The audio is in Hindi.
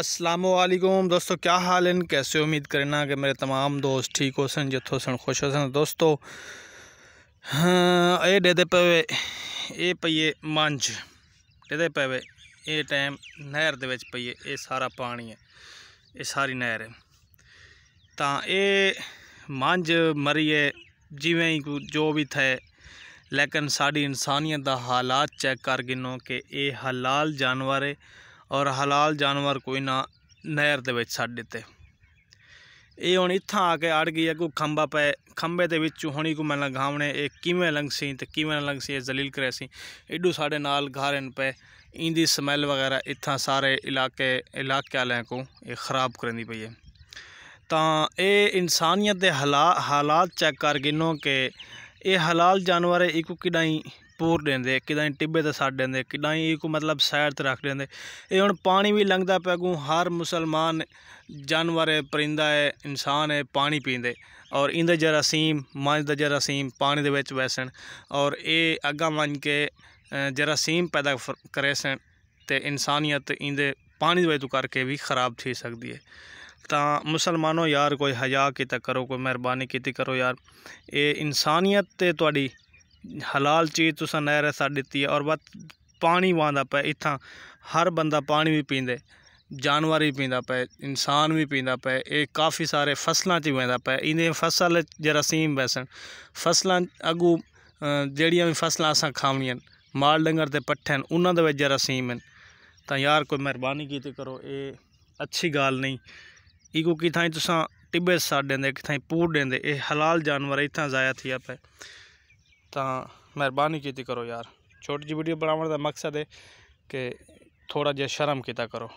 असलम दोस्तों क्या हाल इन कैसे उम्मीद करना कि मेरे तमाम दोस्त ठीक हो सन जितो सन खुश हो सन दोस्तों हाँ ये डेदे पे ये पईए मंझ डेदे पे ये टाइम नहर के विच पईए ये सारा पानी है ये सारी नहर है तो ये मंझ मरीए जिमें ही जो भी थे लेकिन साड़ी इंसानियत हालात चेक कर गिनो कि ये हलाल जानवर है और हलाल जानवर कोई ना ਨਹਿਰ ਦੇ ਵਿੱਚ ਛੱਡ ਦਿੱਤੇ ਇਹ ਹੁਣ ਇੱਥਾਂ ਆ ਕੇ ਅੜ ਗਈ ਹੈ ਕੋਈ ਖੰਭਾ ਪਏ ਖੰਭੇ ਦੇ ਵਿੱਚ ਹੁਣੀ ਕੋ ਮੈਨਾਂ ਗਾਵਣੇ ਇਹ ਕਿਵੇਂ ਲੰਘ ਸੀ ਤੇ ਕਿਵੇਂ ਲੰਘ ਸੀ ਇਹ ਜ਼ਲੀਲ ਕਰੇ ਸੀ ਐਡੂ ਸਾਡੇ ਨਾਲ ਘਾਰਨ ਪਏ ਇੰਦੀ ਸਮੈਲ ਵਗੈਰਾ ਇੱਥਾਂ ਸਾਰੇ ਇਲਾਕੇ ਇਲਾਕੇ ਵਾਲਿਆਂ ਕੋ ਇਹ ਖਰਾਬ ਕਰਦੀ ਪਈ ਹੈ ਤਾਂ ਇਹ ਇਨਸਾਨੀਅਤ ਦੇ ਹਾਲਾਤ ਚੈੱਕ ਕਰ ਗਿਨੋ ਕਿ ये हलाल जानवर है इको किदाई पूर देंदे किदाई टिब्बे ते सट देंदे किदाई इको मतलब सैर ते रख देंदे ये हूँ पानी भी लंघता पैगू हर मुसलमान जानवर है परिंदा है इंसान है पानी पींदे और इन जरासीम मंझ का जरासीम पानी दे विच और ये अग्गा मंझ के जरासीम पैदा करे सन तो इंसानियत इंदे पानी दे वजह करके भी ख़राब थी सकती है ਤਾਂ ਮੁਸਲਮਾਨੋ ਯਾਰ ਕੋਈ ਹਯਾ ਕੀਤਾ ਕਰੋ ਕੋਈ ਮਿਹਰਬਾਨੀ ਕੀਤੀ ਕਰੋ ਯਾਰ ਇਹ ਇਨਸਾਨੀਅਤ ਤੇ ਤੁਹਾਡੀ ਹਲਾਲ ਚੀਜ਼ ਤੁਸੀਂ ਨਹਿਰ ਹੈ ਸਾਡੀ ਦਿੱਤੀ ਹੈ ਔਰ ਬਸ ਪਾਣੀ ਵਾਂਦਾ ਪਿਆ ਇੱਥਾਂ ਹਰ ਬੰਦਾ ਪਾਣੀ ਵੀ ਪੀਂਦੇ ਜਾਨਵਰ ਵੀ ਪੀਂਦਾ ਪਿਆ ਇਨਸਾਨ ਵੀ ਪੀਂਦਾ ਪਿਆ ਇਹ ਕਾਫੀ ਸਾਰੇ ਫਸਲਾਂ 'ਚ ਵੈਂਦਾ ਪਿਆ ਇਹਨੇ ਫਸਲ ਜਰਾਸੀਮ ਵੈਸਣ ਫਸਲਾਂ ਅਗੂ ਜਿਹੜੀਆਂ ਵੀ ਫਸਲਾਂ ਅਸਾਂ ਖਾਣੀਆਂ ਮਾਲ ਡੰਗਰ ਤੇ ਪੱਠੇ ਹਨ ਉਹਨਾਂ ਦੇ ਵਿੱਚ ਜਰਾਸੀਮ ਹਨ ਤਾਂ ਯਾਰ ਕੋਈ ਮਿਹਰਬਾਨੀ ਕੀਤੀ ਕਰੋ ਇਹ ਅੱਛੀ ਗੱਲ ਨਹੀਂ ईगो की था तुसा टिबे साड़ देंदे किथा पूर देंदे ये हलाल जानवर इतना ज़ाया थी पे तो मेहरबानी की करो यार छोटी जी वीडियो बनाने का मकसद है कि थोड़ा जहा शर्म किता करो